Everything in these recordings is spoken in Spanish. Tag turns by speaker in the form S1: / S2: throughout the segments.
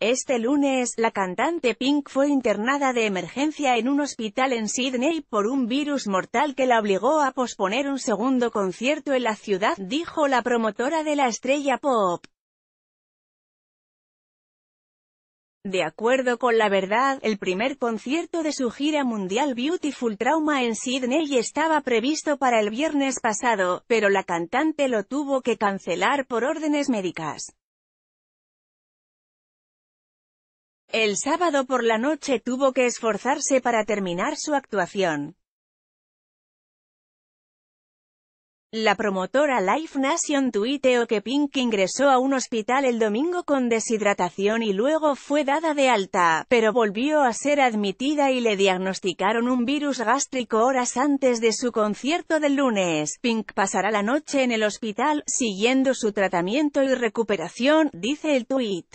S1: Este lunes, la cantante Pink fue internada de emergencia en un hospital en Sydney por un virus mortal que la obligó a posponer un segundo concierto en la ciudad, dijo la promotora de la estrella pop. De acuerdo con la verdad, el primer concierto de su gira mundial Beautiful Trauma en Sydney estaba previsto para el viernes pasado, pero la cantante lo tuvo que cancelar por órdenes médicas. El sábado por la noche tuvo que esforzarse para terminar su actuación, La promotora Life Nation tuiteó que Pink ingresó a un hospital el domingo con deshidratación y luego fue dada de alta, pero volvió a ser admitida y le diagnosticaron un virus gástrico horas antes de su concierto del lunes. Pink pasará la noche en el hospital, siguiendo su tratamiento y recuperación, dice el tuit.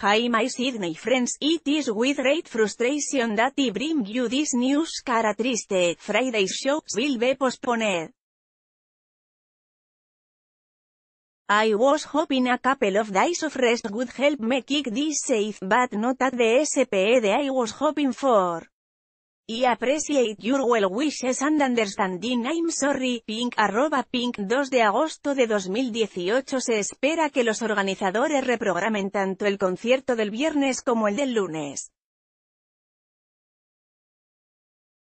S1: Hi my Sydney friends, it is with great frustration that I bring you this news cara triste, Friday's shows will be postponed. I was hoping a couple of days of rest would help me kick this safe, but not at the SPE that I was hoping for. I appreciate your well wishes and understanding I'm sorry, Pink, arroba Pink, 2 de agosto de 2018 se espera que los organizadores reprogramen tanto el concierto del viernes como el del lunes.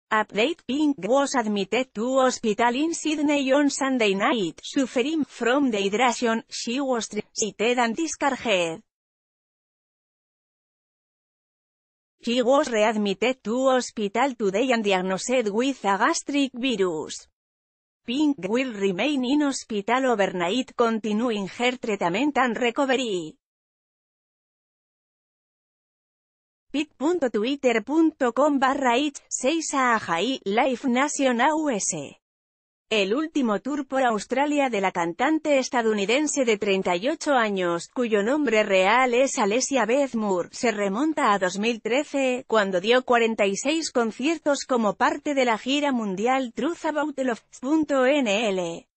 S1: Update Pink was admitted to hospital in Sydney on Sunday night, suffering from dehydration, she was treated and discharged. She was readmitted to hospital today and diagnosed with a gastric virus. Pink will remain in hospital overnight continuing her treatment and recovery. pittwittercom barra it, 6 Nation AUS. El último tour por Australia de la cantante estadounidense de 38 años, cuyo nombre real es Alessia Beth Moore, se remonta a 2013, cuando dio 46 conciertos como parte de la gira mundial Truth About Love.nl.